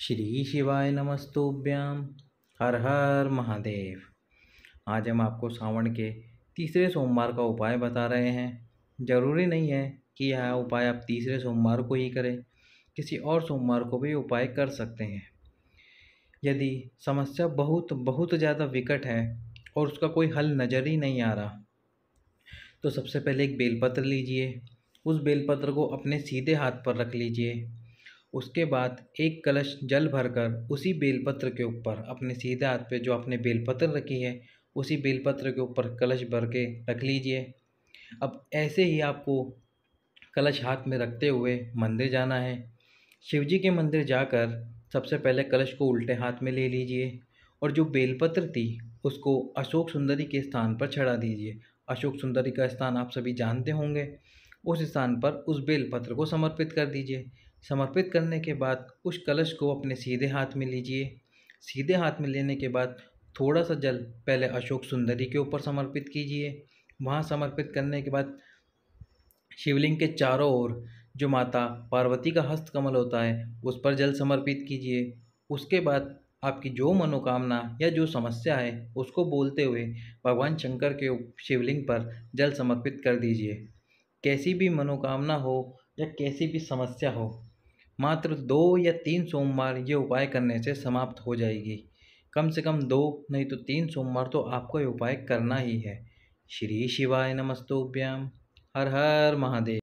श्री शिवाय नमस्तुभ्याम हर हर महादेव आज हम आपको सावन के तीसरे सोमवार का उपाय बता रहे हैं ज़रूरी नहीं है कि यह उपाय आप तीसरे सोमवार को ही करें किसी और सोमवार को भी उपाय कर सकते हैं यदि समस्या बहुत बहुत ज़्यादा विकट है और उसका कोई हल नज़र ही नहीं आ रहा तो सबसे पहले एक बेलपत्र लीजिए उस बेलपत्र को अपने सीधे हाथ पर रख लीजिए उसके बाद एक कलश जल भरकर उसी बेलपत्र के ऊपर अपने सीधे हाथ पे जो आपने बेलपत्र रखी है उसी बेलपत्र के ऊपर कलश भर के रख लीजिए अब ऐसे ही आपको कलश हाथ में रखते हुए मंदिर जाना है शिव जी के मंदिर जाकर सबसे पहले कलश को उल्टे हाथ में ले लीजिए और जो बेलपत्र थी उसको अशोक सुंदरी के स्थान पर चढ़ा दीजिए अशोक सुंदरी का स्थान आप सभी जानते होंगे उस स्थान पर उस बेलपत्र को समर्पित कर दीजिए समर्पित करने के बाद उस कलश को अपने सीधे हाथ में लीजिए सीधे हाथ में लेने के बाद थोड़ा सा जल पहले अशोक सुंदरी के ऊपर समर्पित कीजिए वहाँ समर्पित करने के बाद शिवलिंग के चारों ओर जो माता पार्वती का हस्त कमल होता है उस पर जल समर्पित कीजिए उसके बाद आपकी जो मनोकामना या जो समस्या है उसको बोलते हुए भगवान शंकर के शिवलिंग पर जल समर्पित कर दीजिए कैसी भी मनोकामना हो या कैसी भी समस्या हो मात्र दो या तीन सोमवार ये उपाय करने से समाप्त हो जाएगी कम से कम दो नहीं तो तीन सोमवार तो आपको ये उपाय करना ही है श्री शिवाय नमस्तोभ्याम हर हर महादेव